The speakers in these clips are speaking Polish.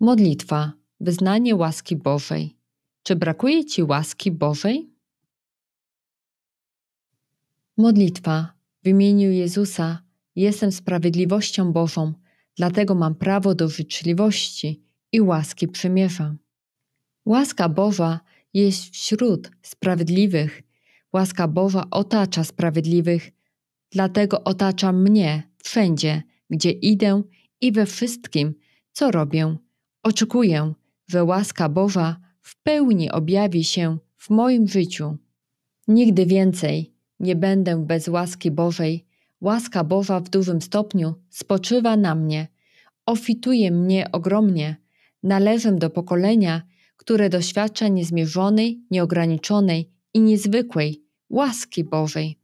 Modlitwa, wyznanie łaski Bożej. Czy brakuje Ci łaski Bożej? Modlitwa w imieniu Jezusa jestem sprawiedliwością Bożą, dlatego mam prawo do życzliwości i łaski przymierza. Łaska Boża jest wśród sprawiedliwych, łaska Boża otacza sprawiedliwych, dlatego otacza mnie wszędzie, gdzie idę i we wszystkim, co robię Oczekuję, że łaska Boża w pełni objawi się w moim życiu. Nigdy więcej nie będę bez łaski Bożej. Łaska Boża w dużym stopniu spoczywa na mnie, ofituje mnie ogromnie. Należę do pokolenia, które doświadcza niezmierzonej, nieograniczonej i niezwykłej łaski Bożej.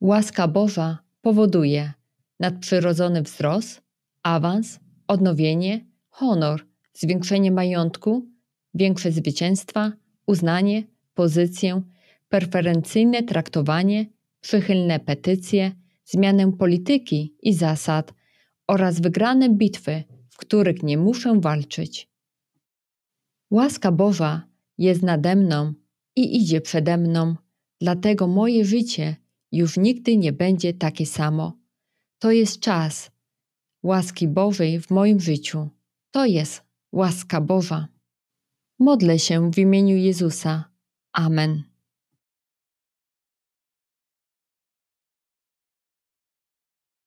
Łaska Boża powoduje nadprzyrodzony wzrost, awans, odnowienie, honor, zwiększenie majątku, większe zwycięstwa, uznanie, pozycję, preferencyjne traktowanie, przychylne petycje, zmianę polityki i zasad oraz wygrane bitwy, w których nie muszę walczyć. Łaska Boża jest nade mną i idzie przede mną, dlatego moje życie już nigdy nie będzie takie samo. To jest czas łaski Bożej w moim życiu. To jest łaska Bowa. Modlę się w imieniu Jezusa. Amen.